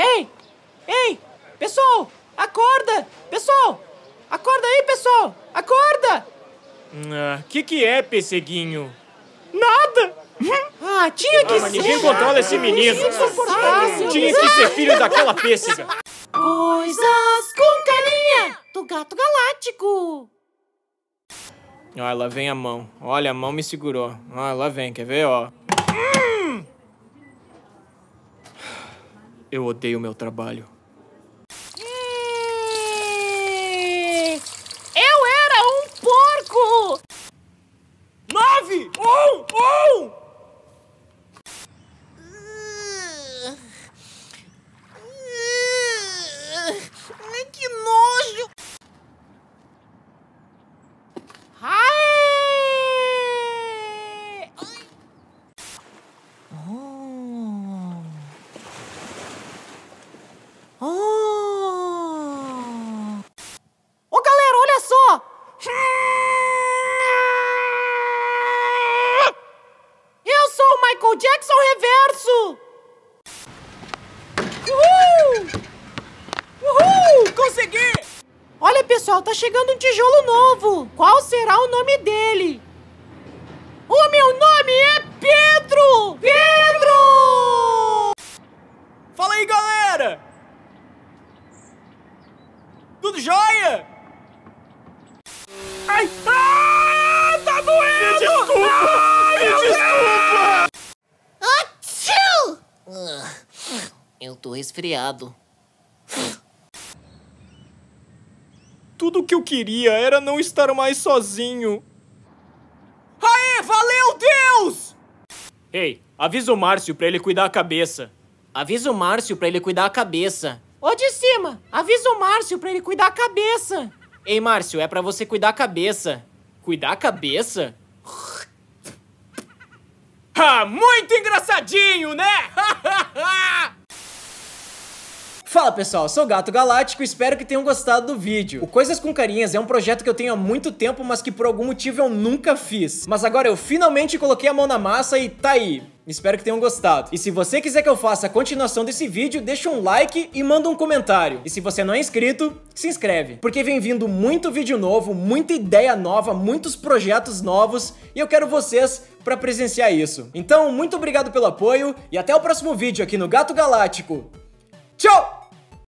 Ei! Ei! Pessoal! Acorda! Pessoal! Acorda aí, pessoal! Acorda! Ah, que que é, pesseguinho? Nada! Ah, tinha que ah, ser! ninguém controla esse menino! Ah, tinha que ser filho daquela pêssega! Coisas com carinha do gato galáctico! Ah, lá vem a mão. Olha, a mão me segurou. Ah, lá vem, quer ver, ó? Hum. Eu odeio meu trabalho. Jackson reverso! Uhul! Uhul! Consegui! Olha, pessoal, tá chegando um tijolo novo. Qual será o nome dele? O meu nome é Pedro! Pedro! Fala aí, galera! Tudo jóia? Ai! Ah! Eu tô resfriado. Tudo que eu queria era não estar mais sozinho. Aê, valeu, Deus! Ei, hey, avisa o Márcio pra ele cuidar a cabeça. Avisa o Márcio pra ele cuidar a cabeça. Ô, de cima, avisa o Márcio pra ele cuidar a cabeça. Ei, Márcio, é pra você cuidar a cabeça. Cuidar a cabeça? Ah, muito engraçadinho, né? Fala pessoal, sou o Gato Galáctico e espero que tenham gostado do vídeo. O Coisas com Carinhas é um projeto que eu tenho há muito tempo, mas que por algum motivo eu nunca fiz. Mas agora eu finalmente coloquei a mão na massa e tá aí. Espero que tenham gostado. E se você quiser que eu faça a continuação desse vídeo, deixa um like e manda um comentário. E se você não é inscrito, se inscreve. Porque vem vindo muito vídeo novo, muita ideia nova, muitos projetos novos e eu quero vocês para presenciar isso. Então, muito obrigado pelo apoio e até o próximo vídeo aqui no Gato Galáctico. Tchau!